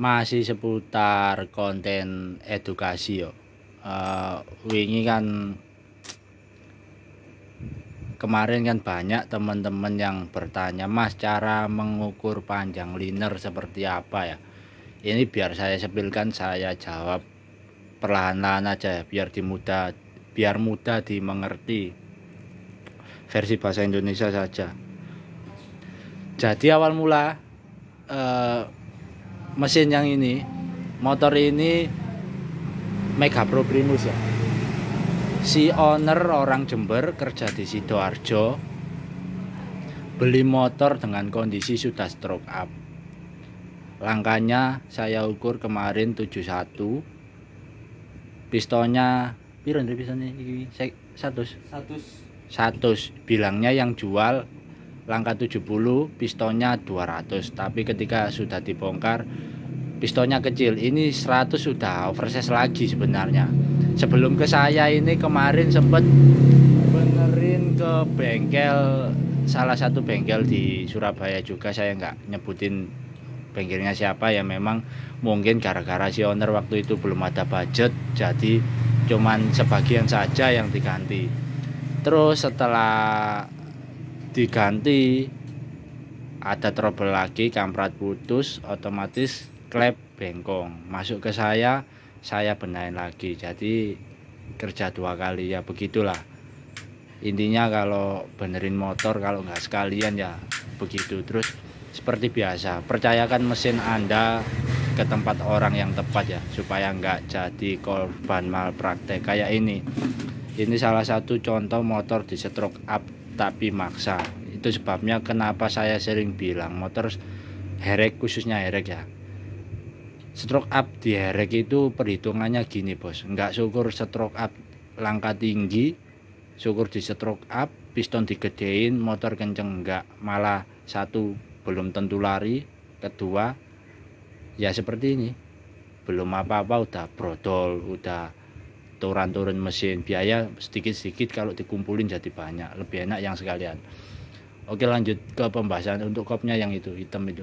masih seputar konten edukasi yo uh, wingi kan kemarin kan banyak teman-teman yang bertanya mas cara mengukur panjang liner seperti apa ya ini biar saya sepilkan saya jawab perlahan-lahan aja ya, biar dimudah biar mudah dimengerti versi bahasa Indonesia saja jadi awal mula eh, mesin yang ini motor ini Mega Pro Primus ya si owner orang Jember kerja di Sidoarjo beli motor dengan kondisi sudah stroke up langkahnya saya ukur kemarin 71 pistonnya piro pistonnya iki 100 100 bilangnya yang jual langkah 70 pistonnya 200 tapi ketika sudah dibongkar pistonnya kecil ini 100 sudah oversize lagi sebenarnya sebelum ke saya ini kemarin sempat benerin ke bengkel salah satu bengkel di Surabaya juga saya nggak nyebutin bengkelnya siapa ya memang mungkin gara-gara si owner waktu itu belum ada budget jadi cuman sebagian saja yang diganti terus setelah diganti ada trouble lagi kamprat putus otomatis klep bengkong masuk ke saya saya benahin lagi jadi kerja dua kali ya begitulah intinya kalau benerin motor kalau nggak sekalian ya begitu terus seperti biasa percayakan mesin anda ke tempat orang yang tepat ya supaya nggak jadi korban malpraktek kayak ini ini salah satu contoh motor di stroke up tapi maksa itu sebabnya kenapa saya sering bilang motor herek khususnya herek ya stroke up di herek itu perhitungannya gini bos nggak syukur stroke up langkah tinggi syukur di stroke up piston digedein motor kenceng enggak malah satu belum tentu lari kedua ya seperti ini belum apa-apa udah brodol udah turun-turun mesin biaya sedikit-sedikit kalau dikumpulin jadi banyak lebih enak yang sekalian oke lanjut ke pembahasan untuk kopnya yang itu hitam itu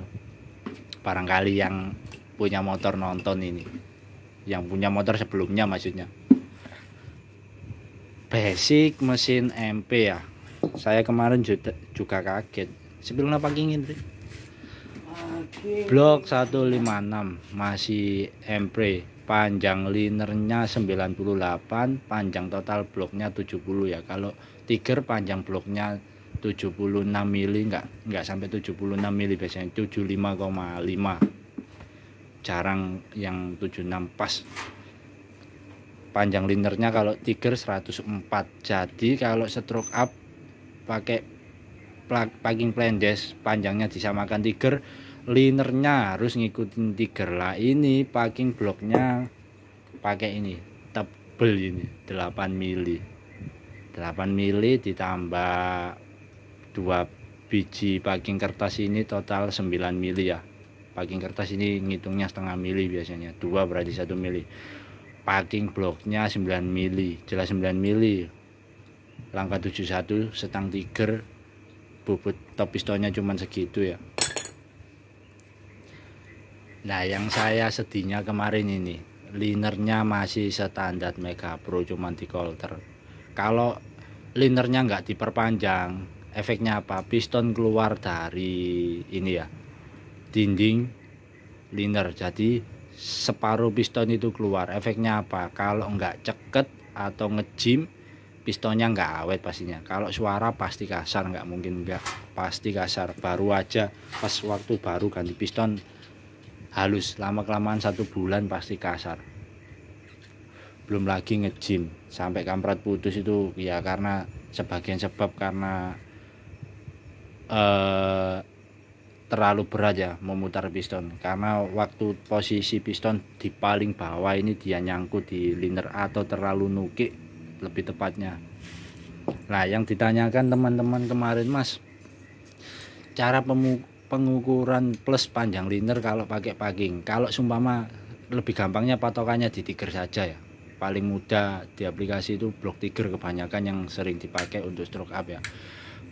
barangkali yang punya motor nonton ini yang punya motor sebelumnya maksudnya basic mesin MP ya saya kemarin juga, juga kaget sebelumnya ingin sih blok 156 masih MP panjang linernya 98 panjang total bloknya 70 ya kalau tiger panjang bloknya 76 mili enggak enggak sampai 76 mili biasanya 75,5 jarang yang 76 pas panjang linernya kalau tiger 104 jadi kalau stroke up pakai plug, plan plandes panjangnya disamakan tiger linernya harus ngikutin tiger lah ini packing bloknya pakai ini tebel ini 8 mili 8 mili ditambah 2 biji packing kertas ini total 9 mili ya packing kertas ini ngitungnya setengah mili biasanya 2 berarti satu mili packing bloknya 9 mili jelas 9 mili langkah 71 setang tiger bubut top pistonnya cuman segitu ya Nah yang saya sedihnya kemarin ini linernya masih standar Mega Pro cuman di colter. Kalau linernya nggak diperpanjang, efeknya apa? Piston keluar dari ini ya dinding liner. Jadi separuh piston itu keluar. Efeknya apa? Kalau nggak ceket atau ngejim pistonnya nggak awet pastinya kalau suara pasti kasar nggak mungkin nggak pasti kasar baru aja pas waktu baru ganti piston halus lama kelamaan satu bulan pasti kasar belum lagi ngejim sampai kampret putus itu ya karena sebagian sebab karena eh, terlalu berat ya memutar piston karena waktu posisi piston di paling bawah ini dia nyangkut di liner atau terlalu nukik lebih tepatnya nah yang ditanyakan teman-teman kemarin mas cara pemukul pengukuran plus panjang liner kalau pakai packing kalau sumpama lebih gampangnya patokannya di tiger saja ya paling mudah di aplikasi itu blok tiger kebanyakan yang sering dipakai untuk stroke up ya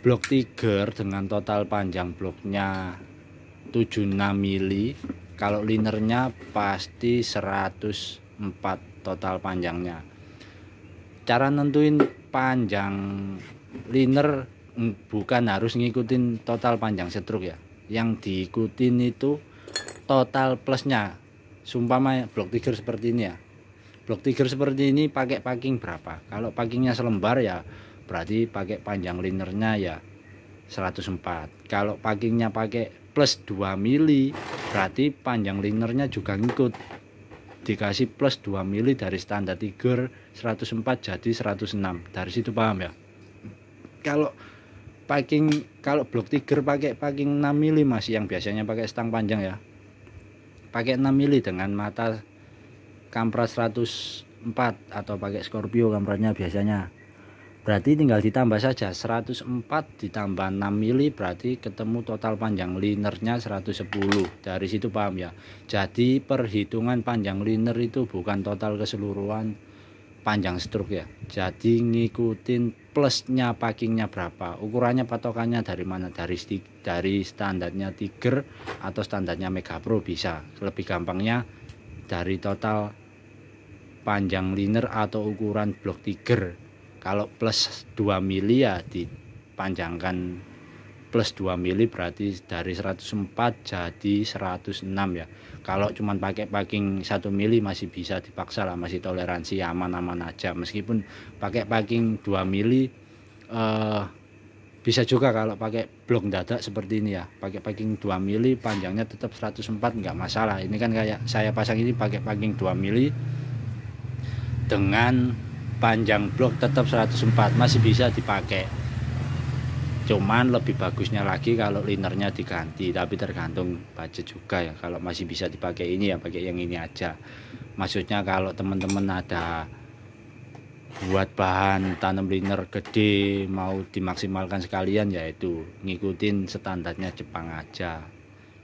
blok tiger dengan total panjang bloknya 76 mili kalau linernya pasti 104 total panjangnya cara nentuin panjang liner mm, bukan harus ngikutin total panjang setruk ya yang diikutin itu total plusnya sumpah sumpama blok tiger seperti ini ya blok tiger seperti ini pakai packing berapa kalau packingnya selembar ya berarti pakai panjang linernya ya 104 kalau packingnya pakai plus 2 mili berarti panjang linernya juga ngikut dikasih plus 2 mili dari standar tiger 104 jadi 106 dari situ paham ya kalau packing kalau blok tiger pakai packing 6 mili masih yang biasanya pakai stang panjang ya pakai 6 mili dengan mata kampra 104 atau pakai Scorpio kampranya biasanya berarti tinggal ditambah saja 104 ditambah 6 mili berarti ketemu total panjang linernya 110 dari situ paham ya jadi perhitungan panjang liner itu bukan total keseluruhan panjang stroke ya jadi ngikutin plusnya packingnya berapa ukurannya patokannya dari mana dari dari standarnya Tiger atau standarnya Mega Pro bisa lebih gampangnya dari total panjang liner atau ukuran blok Tiger kalau plus 2 mili ya dipanjangkan plus 2 mili berarti dari 104 jadi 106 ya kalau cuman pakai packing 1 mili masih bisa dipaksa lah masih toleransi aman-aman aja meskipun pakai packing 2 mili eh, bisa juga kalau pakai blok dadak seperti ini ya pakai packing 2 mili panjangnya tetap 104 nggak masalah ini kan kayak saya pasang ini pakai packing 2 mili dengan panjang blok tetap 104 masih bisa dipakai cuman lebih bagusnya lagi kalau linernya diganti tapi tergantung budget juga ya kalau masih bisa dipakai ini ya pakai yang ini aja maksudnya kalau teman-teman ada buat bahan tanam liner gede mau dimaksimalkan sekalian yaitu ngikutin standarnya Jepang aja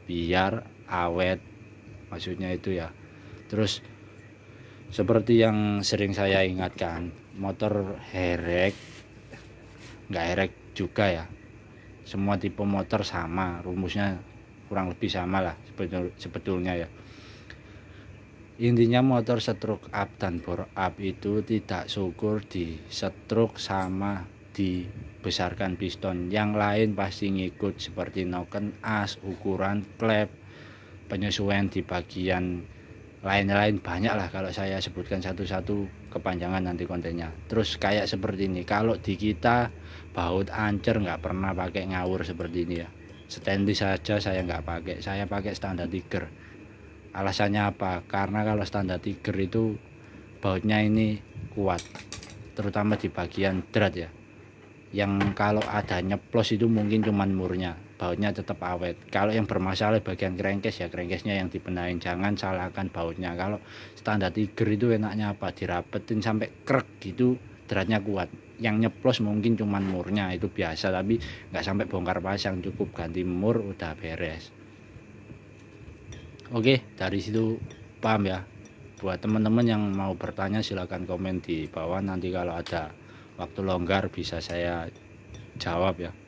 biar awet maksudnya itu ya terus seperti yang sering saya ingatkan motor herek nggak herek juga ya semua tipe motor sama rumusnya kurang lebih sama lah sebetulnya ya intinya motor setruk up dan bore up itu tidak syukur di stroke sama dibesarkan piston yang lain pasti ngikut seperti noken as ukuran klep penyesuaian di bagian lain-lain banyak lah kalau saya sebutkan satu-satu kepanjangan nanti kontennya terus kayak seperti ini kalau di kita baut ancer nggak pernah pakai ngawur seperti ini ya standis saja saya nggak pakai saya pakai standar tiger alasannya apa karena kalau standar tiger itu bautnya ini kuat terutama di bagian drat ya yang kalau ada nyeplos itu mungkin cuman murnya bautnya tetap awet kalau yang bermasalah bagian kerengkes ya kerengkesnya yang dibenahin jangan salahkan bautnya kalau standar tiger itu enaknya apa dirapetin sampai krek gitu deratnya kuat yang nyeplos mungkin cuman murnya itu biasa tapi nggak sampai bongkar pasang cukup ganti mur udah beres oke dari situ paham ya buat teman-teman yang mau bertanya silahkan komen di bawah nanti kalau ada waktu longgar bisa saya jawab ya